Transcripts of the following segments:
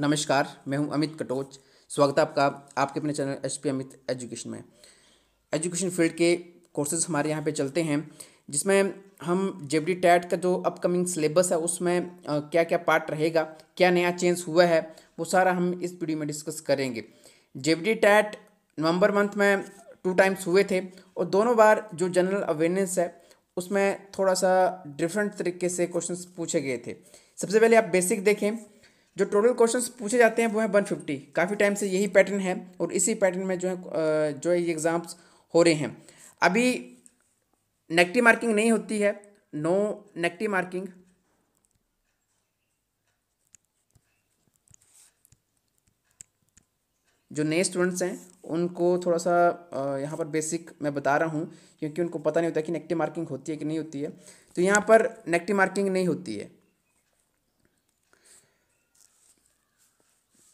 नमस्कार मैं हूं अमित कटोच स्वागत है आपका आपके अपने channel H P Amit education में एजुकेशन फील्ड के कोर्सेज हमारे यहाँ पे चलते हैं जिसमें हम जेबडी टैट का जो अपकमिंग सिलेबस है उसमें क्या क्या पार्ट रहेगा क्या नया चेंज हुआ है वो सारा हम इस वीडियो में डिस्कस करेंगे जेबडी टैट नवंबर मंथ में टू टाइम्स हुए थे और दोनों बार जो जनरल अवेयरनेस है उसमें थोड़ा सा डिफरेंट तरीके से क्वेश्चन पूछे गए थे सबसे पहले आप बेसिक देखें जो टोटल क्वेश्चंस पूछे जाते हैं वो है वन फिफ्टी काफ़ी टाइम से यही पैटर्न है और इसी पैटर्न में जो है जो है ये एग्ज़ाम्स हो रहे हैं अभी नेगेटिव मार्किंग नहीं होती है नो नेगेटिव मार्किंग जो नए स्टूडेंट्स हैं उनको थोड़ा सा यहाँ पर बेसिक मैं बता रहा हूँ क्योंकि उनको पता नहीं होता कि नेगेटिव मार्किंग होती है कि नहीं होती है तो यहाँ पर नेगेटिव मार्किंग नहीं होती है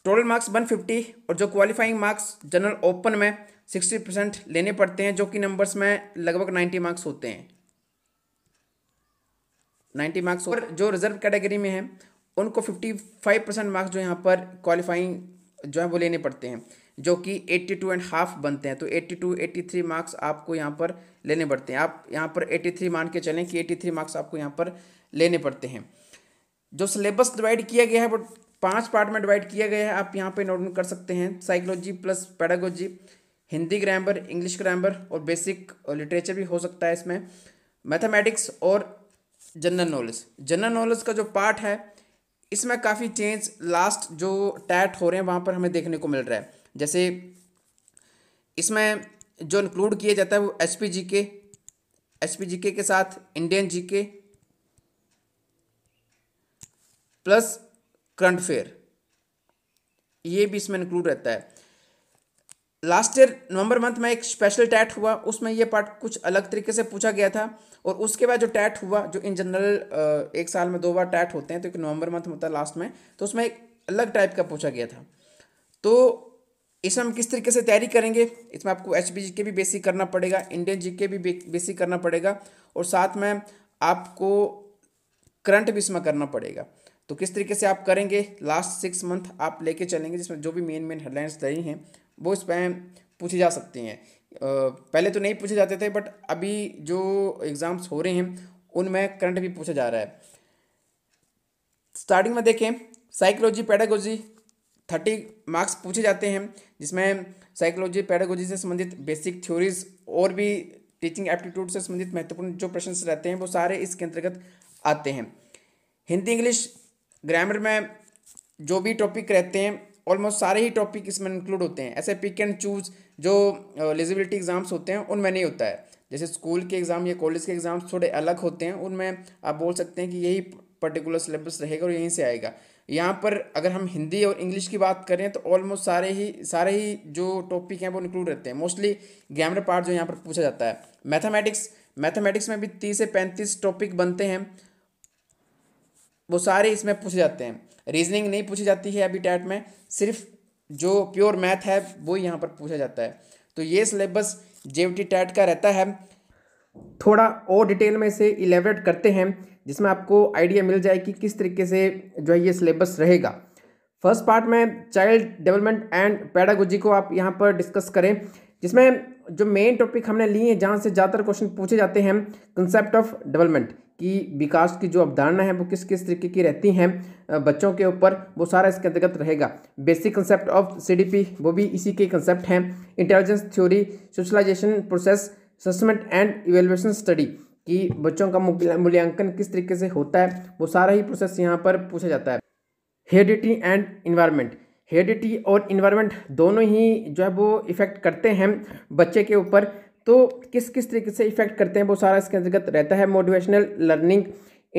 टोटल मार्क्स 150 और जो क्वालिफाइंग मार्क्स जनरल ओपन में 60 परसेंट लेने पड़ते हैं जो कि नंबर्स में लगभग 90 मार्क्स होते हैं 90 मार्क्स और जो रिजर्व कैटेगरी में हैं उनको 55 परसेंट मार्क्स जो यहाँ पर क्वालिफाइंग जो है वो लेने पड़ते हैं जो कि 82 एंड हाफ बनते हैं तो 82 83 मार्क्स आपको यहाँ पर लेने पड़ते हैं आप यहाँ पर थ्री मान के चलें कि थ्री मार्क्स आपको यहाँ पर लेने पड़ते हैं जो सिलेबस डिवाइड किया गया है वो पांच पार्ट में डिवाइड किया गया है आप यहाँ पे नोट कर सकते हैं psychology plus pedagogy Hindi grammar English grammar और बेसिक लिटरेचर भी हो सकता है इसमें मैथमेटिक्स और जनरल नॉलेज जनरल नॉलेज का जो पार्ट है इसमें काफ़ी चेंज लास्ट जो टैट हो रहे हैं वहाँ पर हमें देखने को मिल रहा है जैसे इसमें जो इंक्लूड किया जाता है वो एच पी जी के एच पी जी के साथ इंडियन जी के प्लस करंट अफेयर ये भी इसमें इंक्लूड रहता है लास्ट ईयर नवंबर मंथ में एक स्पेशल टैट हुआ उसमें ये पार्ट कुछ अलग तरीके से पूछा गया था और उसके बाद जो टैट हुआ जो इन जनरल एक साल में दो बार टैट होते हैं तो एक नवंबर मंथ होता है लास्ट में तो उसमें एक अलग टाइप का पूछा गया था तो इसमें हम किस तरीके से तैयारी करेंगे इसमें आपको एच बी के भी बेसिक करना पड़ेगा इंडियन जी के भी बेसिक करना पड़ेगा और साथ में आपको करंट भी इसमें करना पड़ेगा तो किस तरीके से आप करेंगे लास्ट सिक्स मंथ आप लेके चलेंगे जिसमें जो भी मेन मेन हेडलाइंस रही हैं वो इस पर पूछी जा सकती हैं पहले तो नहीं पूछे जाते थे बट अभी जो एग्ज़ाम्स हो रहे हैं उनमें करंट भी पूछा जा रहा है स्टार्टिंग में देखें साइकोलॉजी पैडागोजी थर्टी मार्क्स पूछे जाते हैं जिसमें साइकोलॉजी पैडागोजी से संबंधित बेसिक थ्योरीज और भी टीचिंग एप्टीट्यूड से संबंधित महत्वपूर्ण जो प्रश्न रहते हैं वो सारे इसके अंतर्गत आते हैं हिंदी इंग्लिश ग्रामर में जो भी टॉपिक रहते हैं ऑलमोस्ट सारे ही टॉपिक इसमें इंक्लूड होते हैं ऐसे पिक एंड चूज जो एलिजिबिलिटी एग्ज़ाम्स होते हैं उनमें नहीं होता है जैसे स्कूल के एग्ज़ाम या कॉलेज के एग्ज़ाम्स थोड़े अलग होते हैं उनमें आप बोल सकते हैं कि यही पर्टिकुलर सिलेबस रहेगा और यहीं से आएगा यहाँ पर अगर हम हिंदी और इंग्लिश की बात करें तो ऑलमोस्ट सारे ही सारे ही जो टॉपिक हैं वो इंक्लूड रहते हैं मोस्टली ग्रामर पार्ट जो यहाँ पर पूछा जाता है मैथमेटिक्स मैथमेटिक्स में भी तीस से पैंतीस टॉपिक बनते हैं वो सारे इसमें पूछे जाते हैं रीजनिंग नहीं पूछी जाती है अभी टैट में सिर्फ जो प्योर मैथ है वो यहाँ पर पूछा जाता है तो ये सिलेबस जेवटी टैट का रहता है थोड़ा और डिटेल में इसे इलेबरेट करते हैं जिसमें आपको आइडिया मिल जाए कि किस तरीके से जो है ये सिलेबस रहेगा फर्स्ट पार्ट में चाइल्ड डेवलपमेंट एंड पैडागोजी को आप यहाँ पर डिस्कस करें जिसमें जो मेन टॉपिक हमने लिए हैं जहाँ से ज़्यादातर क्वेश्चन पूछे जाते हैं कंसेप्ट ऑफ डेवलपमेंट की विकास की जो अवधारणा है वो किस किस तरीके की रहती हैं बच्चों के ऊपर वो सारा इसके अंतर्गत रहेगा बेसिक कंसेप्ट ऑफ सीडीपी वो भी इसी के कंसेप्ट हैं intelligence theory socialization process assessment and evaluation study कि बच्चों का मूल्यांकन किस तरीके से होता है वो सारा ही प्रोसेस यहाँ पर पूछा जाता है हेडिटी एंड इन्वायरमेंट हेडिटी और इन्वायरमेंट दोनों ही जो है वो इफ़ेक्ट करते हैं बच्चे के ऊपर तो किस किस तरीके से इफेक्ट करते हैं वो सारा इसके अंतर्गत रहता है motivational learning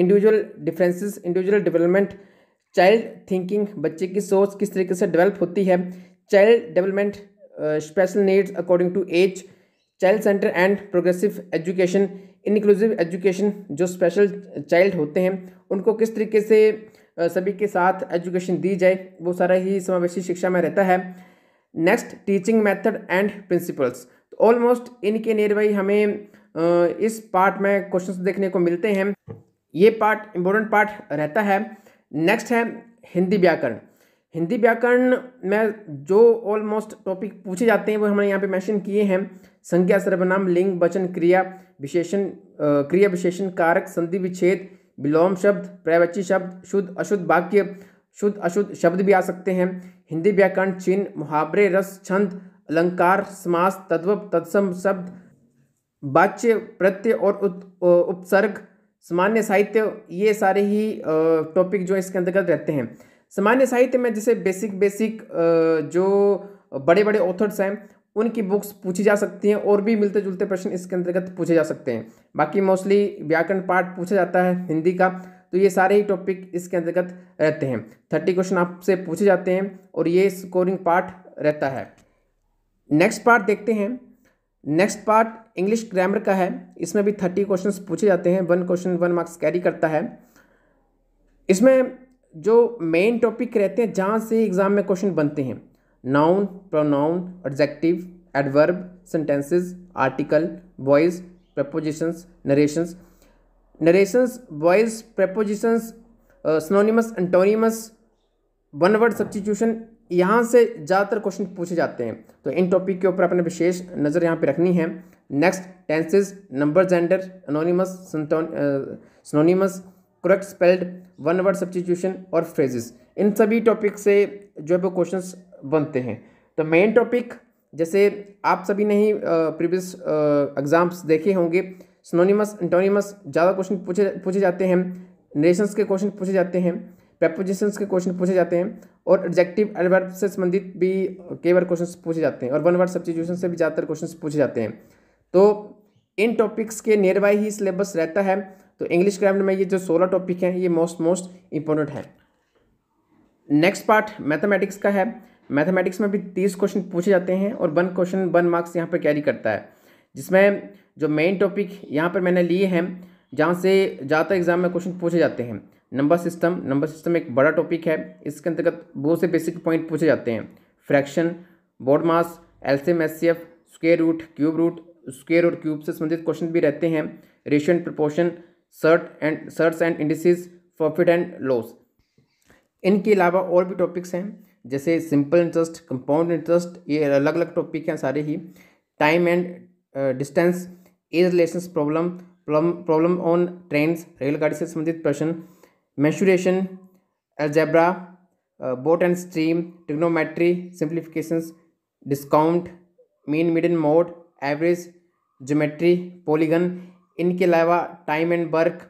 individual differences individual development child thinking बच्चे की सोच किस तरीके से डेवलप होती है child development special needs according to age child center and progressive education inclusive education जो स्पेशल चाइल्ड होते हैं उनको किस तरीके से uh, सभी के साथ एजुकेशन दी जाए वो सारा ही समावेशी शिक्षा में रहता है next teaching method and principles almost इनके नियर बाई हमें इस पार्ट में क्वेश्चन देखने को मिलते हैं ये पार्ट इम्पोर्टेंट पार्ट रहता है नेक्स्ट है हिंदी व्याकरण हिंदी व्याकरण में जो ऑलमोस्ट टॉपिक पूछे जाते हैं वो हमने यहाँ पे मैंशन किए हैं संज्ञा सर्वनाम लिंग वचन क्रिया विशेषण क्रिया विशेषण कारक संधि विच्छेद विलोम शब्द प्रवची शब्द शुद्ध अशुद्ध वाक्य शुद्ध अशुद्ध शब्द भी आ सकते हैं हिंदी व्याकरण चिन्ह मुहावरे रस छंद अलंकार समास तद्व तत्सम शब्द वाच्य प्रत्यय और उपसर्ग सामान्य साहित्य ये सारे ही टॉपिक जो इसके अंतर्गत रहते हैं सामान्य साहित्य में जैसे बेसिक बेसिक जो बड़े बड़े ऑथर्स हैं उनकी बुक्स पूछी जा सकती हैं और भी मिलते जुलते प्रश्न इसके अंतर्गत पूछे जा सकते हैं बाकी मोस्टली व्याकरण पार्ट पूछा जाता है हिंदी का तो ये सारे ही टॉपिक इसके अंतर्गत रहते हैं थर्टी क्वेश्चन आपसे पूछे जाते हैं और ये स्कोरिंग पार्ट रहता है नेक्स्ट पार्ट देखते हैं नेक्स्ट पार्ट इंग्लिश ग्रामर का है इसमें भी थर्टी क्वेश्चन पूछे जाते हैं one question one marks carry करता है इसमें जो मेन टॉपिक रहते हैं जहाँ से एग्ज़ाम में क्वेश्चन बनते हैं noun pronoun adjective adverb sentences article voice prepositions narrations narrations voice prepositions synonyms antonyms one word substitution यहाँ से ज़्यादातर क्वेश्चन पूछे जाते हैं तो इन टॉपिक के ऊपर अपने विशेष नज़र यहाँ पे रखनी है next tenses number gender antonyms synonyms correct spelled one word substitution और फ्रेजेस इन सभी टॉपिक से जो है वो क्वेश्चन बनते हैं तो मेन टॉपिक जैसे आप सभी ने ही प्रीवियस एग्ज़ाम्स देखे होंगे सनोनीमस एंटोनीमस ज़्यादा क्वेश्चन पूछे पूछे जाते हैं नेशंस के क्वेश्चन पूछे जाते हैं प्रपोजिशन के क्वेश्चन पूछे जाते हैं और एडजेक्टिव एडवर्ब से संबंधित भी कई बार क्वेश्चन पूछे जाते हैं और वन वर्ड सब्सिट्यूशन से भी ज़्यादातर क्वेश्चन पूछे जाते हैं तो इन टॉपिक्स के नियर बाई ही सिलेबस रहता है तो इंग्लिश ग्रामर में ये जो सोलह टॉपिक हैं ये मोस्ट मोस्ट इंपॉर्टेंट है नेक्स्ट पार्ट मैथमेटिक्स का है मैथमेटिक्स में भी तीस क्वेश्चन पूछे जाते हैं और वन क्वेश्चन वन मार्क्स यहाँ पर कैरी करता है जिसमें जो मेन टॉपिक यहाँ पर मैंने लिए हैं जहाँ से ज़्यादातर एग्जाम में क्वेश्चन पूछे जाते हैं नंबर सिस्टम नंबर सिस्टम एक बड़ा टॉपिक है इसके अंतर्गत बहुत से बेसिक पॉइंट पूछे जाते हैं fraction BODMAS LCM S C F square root cube root square और क्यूब से संबंधित क्वेश्चन भी रहते हैं ratio and proportion surds and surds and indices profit and loss इनके अलावा और भी टॉपिक्स हैं जैसे सिंपल इंटरेस्ट कंपाउंड इंटरेस्ट ये अलग अलग टॉपिक हैं सारे ही time and distance age relation problem problem on trains रेलगाड़ी से संबंधित प्रश्न mensuration algebra boat and stream trigonometry simplification discount mean median mode average geometry polygon इनके अलावा टाइम एंड वर्क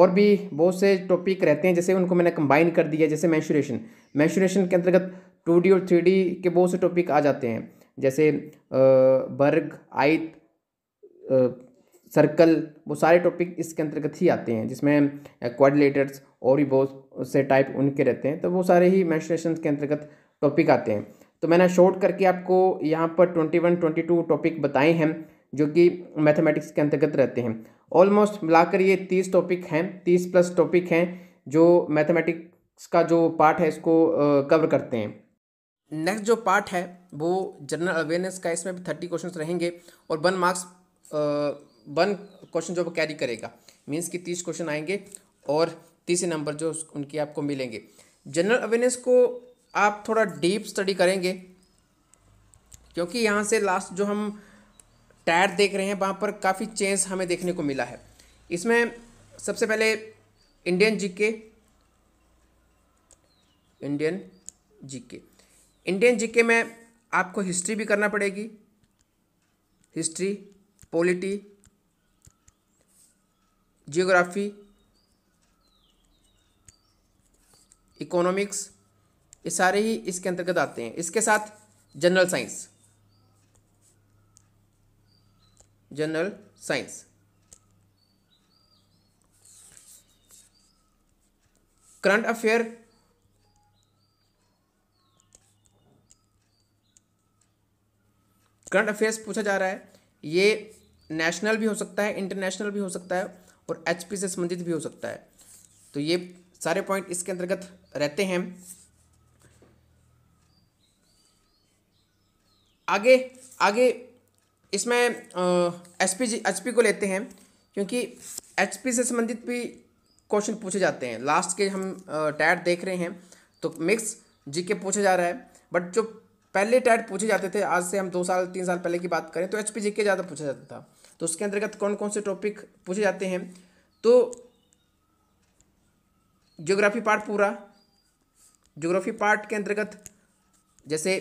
और भी बहुत से टॉपिक रहते हैं जैसे उनको मैंने कंबाइन कर दिया जैसे मैशुरेशन मैशुरेशन के अंतर्गत टू डी और थ्री डी के बहुत से टॉपिक आ जाते हैं जैसे वर्ग uh, आयत सर्कल वो सारे टॉपिक इसके अंतर्गत ही आते हैं जिसमें क्वाडिलेटर्स और भी बहुत से टाइप उनके रहते हैं तो वो सारे ही मैंस्ट्रेशन के अंतर्गत टॉपिक आते हैं तो मैंने शॉर्ट करके आपको यहाँ पर twenty one twenty two topic बताए हैं जो कि मैथमेटिक्स के अंतर्गत रहते हैं ऑलमोस्ट मिलाकर ये तीस टॉपिक हैं तीस प्लस टॉपिक हैं जो मैथमेटिक्स का जो पार्ट है इसको कवर करते हैं नेक्स्ट जो पार्ट है वो जनरल अवेयरनेस का इसमें भी थर्टी क्वेश्चन रहेंगे और वन मार्क्स वन क्वेश्चन जो वो कैरी करेगा मीन्स कि तीस क्वेश्चन आएंगे और तीस नंबर जो उनके आपको मिलेंगे जनरल अवेयरनेस को आप थोड़ा डीप स्टडी करेंगे क्योंकि यहाँ से लास्ट जो हम टायर देख रहे हैं वहाँ पर काफ़ी चेंज हमें देखने को मिला है इसमें सबसे पहले Indian GK Indian GK Indian GK में आपको हिस्ट्री भी करना पड़ेगी हिस्ट्री पॉलिटी जियोग्राफी इकोनॉमिक्स ये सारे ही इसके अंतर्गत आते हैं इसके साथ general science general science current affair current affairs पूछा जा रहा है ये नेशनल भी हो सकता है इंटरनेशनल भी हो सकता है और एच से संबंधित भी हो सकता है तो ये सारे पॉइंट इसके अंतर्गत रहते हैं आगे आगे इसमें एच पी एच पी को लेते हैं क्योंकि एच पी से संबंधित भी क्वेश्चन पूछे जाते हैं लास्ट के हम टैट देख रहे हैं तो मिक्स जी के पूछा जा रहा है बट जो पहले टैट पूछे जाते थे आज से हम दो साल तीन साल पहले की बात करें तो एच पी जी के ज़्यादा पूछा जाता था तो उसके अंतर्गत कौन कौन से टॉपिक पूछे जाते हैं तो ज्योग्राफी पार्ट पूरा ज्योग्राफी पार्ट के अंतर्गत जैसे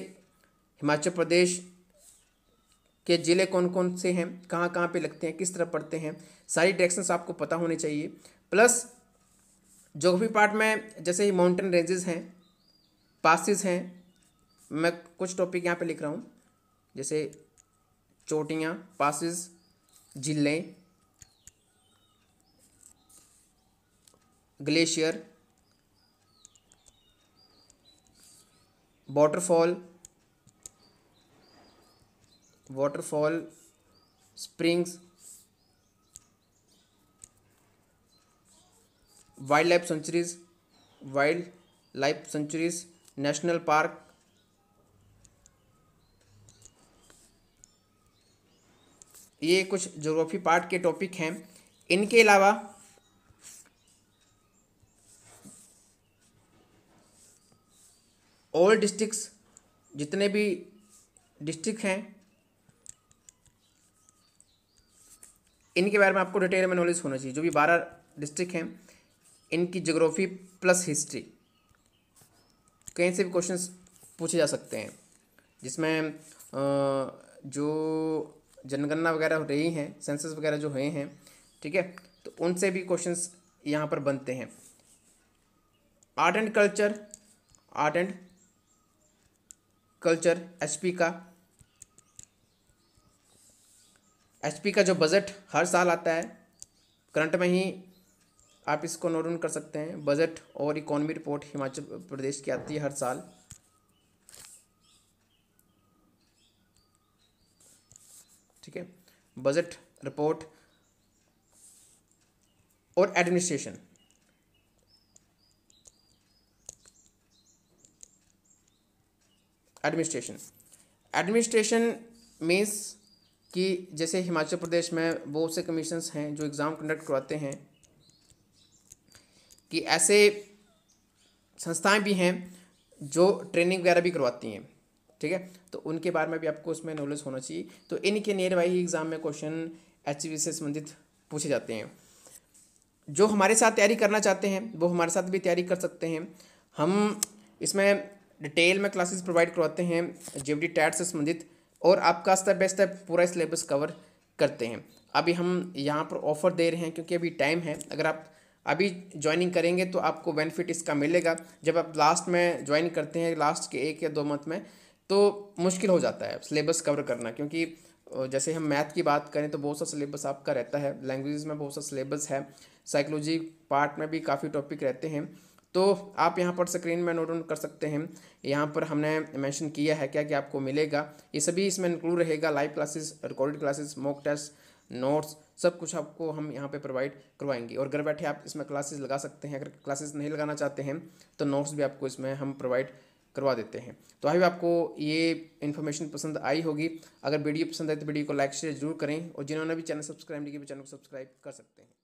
हिमाचल प्रदेश के ज़िले कौन कौन से हैं कहाँ कहाँ पे लगते हैं किस तरह पढ़ते हैं सारी डायरेक्शंस आपको पता होने चाहिए प्लस जोग्राफी पार्ट में जैसे ही माउंटेन रेंजेस हैं पासिस हैं मैं कुछ टॉपिक यहाँ पे लिख रहा हूँ जैसे चोटियाँ पासिस जिले glacier waterfall waterfall springs wildlife sanctuaries wildlife sanctuaries national park ये कुछ जोग्राफी पार्ट के टॉपिक हैं इनके अलावा ऑल डिस्ट्रिक्स जितने भी डिस्ट्रिक्ट हैं इनके बारे में आपको डिटेल में नॉलेज होना चाहिए जो भी बारह डिस्ट्रिक्ट हैं इनकी जोग्राफी प्लस हिस्ट्री कहीं से भी क्वेश्चंस पूछे जा सकते हैं जिसमें जो जनगणना वगैरह रही हैं सेंसस वगैरह जो हुए हैं ठीक है तो उनसे भी क्वेश्चन यहाँ पर बनते हैं art and culture art and culture HP का एचपी का जो बजट हर साल आता है करंट में ही आप इसको नोट कर सकते हैं बजट और इकोनॉमी रिपोर्ट हिमाचल प्रदेश की आती है हर साल ठीक है बजट रिपोर्ट और एडमिनिस्ट्रेशन एडमिनिस्ट्रेशन एडमिनिस्ट्रेशन मीन्स कि जैसे हिमाचल प्रदेश में बहुत से कमीशंस हैं जो एग्ज़ाम कंडक्ट करवाते हैं कि ऐसे संस्थाएं भी हैं जो ट्रेनिंग वगैरह भी करवाती हैं ठीक है तो उनके बारे में भी आपको उसमें नॉलेज होना चाहिए तो इनके नियर बाई एग्ज़ाम में क्वेश्चन एच से संबंधित पूछे जाते हैं जो हमारे साथ तैयारी करना चाहते हैं वो हमारे साथ भी तैयारी कर सकते हैं हम इसमें डिटेल में क्लासेस प्रोवाइड करवाते हैं जेवडी टैट से संबंधित और आपका स्टेप बाय स्टेप पूरा सिलेबस कवर करते हैं अभी हम यहाँ पर ऑफ़र दे रहे हैं क्योंकि अभी टाइम है अगर आप अभी ज्वाइनिंग करेंगे तो आपको बेनिफिट इसका मिलेगा जब आप लास्ट में ज्वाइन करते हैं लास्ट के एक या दो मंथ में तो मुश्किल हो जाता है सिलेबस कवर करना क्योंकि जैसे हम मैथ की बात करें तो बहुत सा सिलेबस आपका रहता है लैंग्वेज में बहुत सा सिलेबस है साइकोलॉजी पार्ट में भी काफ़ी टॉपिक रहते हैं तो आप यहाँ पर स्क्रीन में नोट डाउन कर सकते हैं यहाँ पर हमने मेंशन किया है क्या क्या आपको मिलेगा ये सभी इसमें इंक्लूड रहेगा live classes recorded classes mock test notes सब कुछ आपको हम यहाँ पे प्रोवाइड करवाएंगे और घर बैठे आप इसमें क्लासेस लगा सकते हैं अगर क्लासेस नहीं लगाना चाहते हैं तो नोट्स भी आपको इसमें हम प्रोवाइड करवा देते हैं तो आई आपको ये इन्फॉर्मेशन पसंद आई होगी अगर वीडियो पसंद आए तो वीडियो को लाइक शेयर जरूर करें और जिन्होंने भी चैनल सब्सक्राइब नहीं किया चैनल को सब्सक्राइब कर सकते हैं